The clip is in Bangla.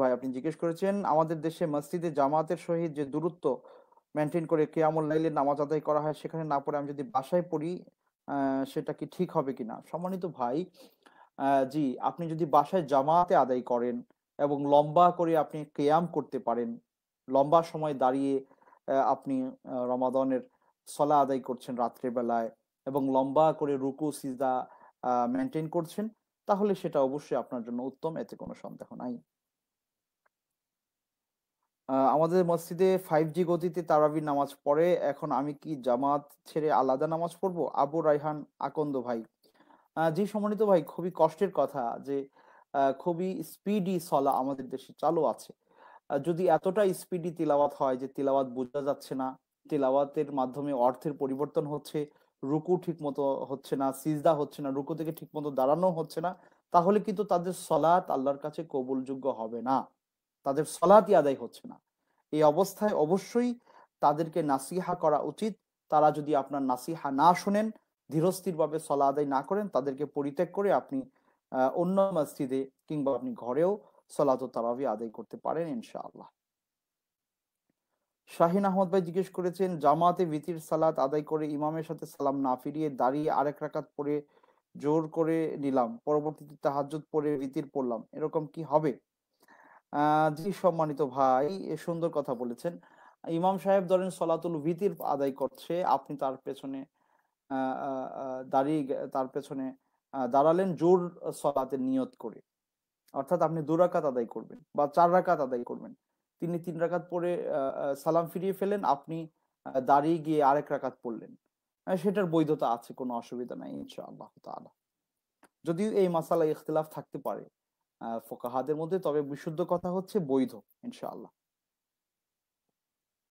ভাই আপনি জিজ্ঞেস করেছেন আমাদের দেশে মসজিদে জামাতের সহিত যে দূরত্ব মেনটেন করে কেয়ামুল লাইলে নামাজ আদায় করা হয় সেখানে না পড়ে আমি যদি বাসায় পড়ি সেটা কি ঠিক হবে কিনা সম্মানিত ভাই জি আপনি যদি বাসায় জামাতে আদায় করেন এবং লম্বা করে আপনি কেয়াম করতে পারেন লম্বা সময় দাঁড়িয়ে আপনি রমাদনের সলা আদায় করছেন রাত্রেবেলায় এবং লম্বা করে রুকু সিজা মেনটেন করছেন তাহলে সেটা অবশ্যই আপনার জন্য উত্তম এতে কোনো সন্দেহ নাই আমাদের মসজিদে ফাইভ জি গতিতে তারাবির নামাজ পড়ে এখন আমি কি জামাত ছেড়ে আলাদা নামাজ পড়বো আবু রাইহান আকন্দ ভাই জি সমন্বিত ভাই খুবই কষ্টের কথা যে খুবই স্পিডি সলা আমাদের দেশে চালু আছে যদি এতটা স্পিডি তিলাওয়াত হয় যে তিলাওয়াত বোঝা যাচ্ছে না তিলাওয়াতের মাধ্যমে অর্থের পরিবর্তন হচ্ছে রুকু ঠিক মতো হচ্ছে না সিজদা হচ্ছে না রুকু থেকে ঠিক মতো দাঁড়ানো হচ্ছে না তাহলে কিন্তু তাদের সলাৎ আল্লাহর কাছে কবুলযোগ্য হবে না তাদের সলাতি আদায় হচ্ছে না এই অবস্থায় অবশ্যই তাদেরকে নাসিহা করা উচিত তারা যদি আপনার নাসিহা না শোনেন ভাবে সলা আদায় না করেন তাদেরকে পরিত্যাগ করে আপনি অন্য মসজিদে কিংবা আপনি ঘরেও সলাত তারাবি আদায় করতে পারেন ইনশাআল্লাহ শাহিন আহমদ ভাই জিজ্ঞেস করেছেন জামাতে ভিতির সালাত আদায় করে ইমামের সাথে সালাম না ফিরিয়ে দাঁড়িয়ে আরেক রাকাত পরে জোর করে নিলাম পরবর্তীতে তাহাজ পরে ভিতির পড়লাম এরকম কি হবে জি সম্মানিত ভাই সুন্দর কথা বলেছেন ইমাম সাহেব ধরেন সলাতুল ভিতির আদায় করছে আপনি তার পেছনে দাঁড়িয়ে তার পেছনে দাঁড়ালেন জোর সলাতের নিয়ত করে অর্থাৎ আপনি দু রাকাত আদায় করবেন বা চার রাকাত আদায় করবেন তিনি তিন রাকাত পরে সালাম ফিরিয়ে ফেলেন আপনি দাঁড়িয়ে গিয়ে আরেক রাকাত পড়লেন সেটার বৈধতা আছে কোনো অসুবিধা নাই ইনশাআল্লাহ তাআলা যদিও এই মাসালা ইখতলাফ থাকতে পারে ফোকাহাদের মধ্যে তবে বিশুদ্ধ কথা হচ্ছে বৈধ ইনশাআল্লাহ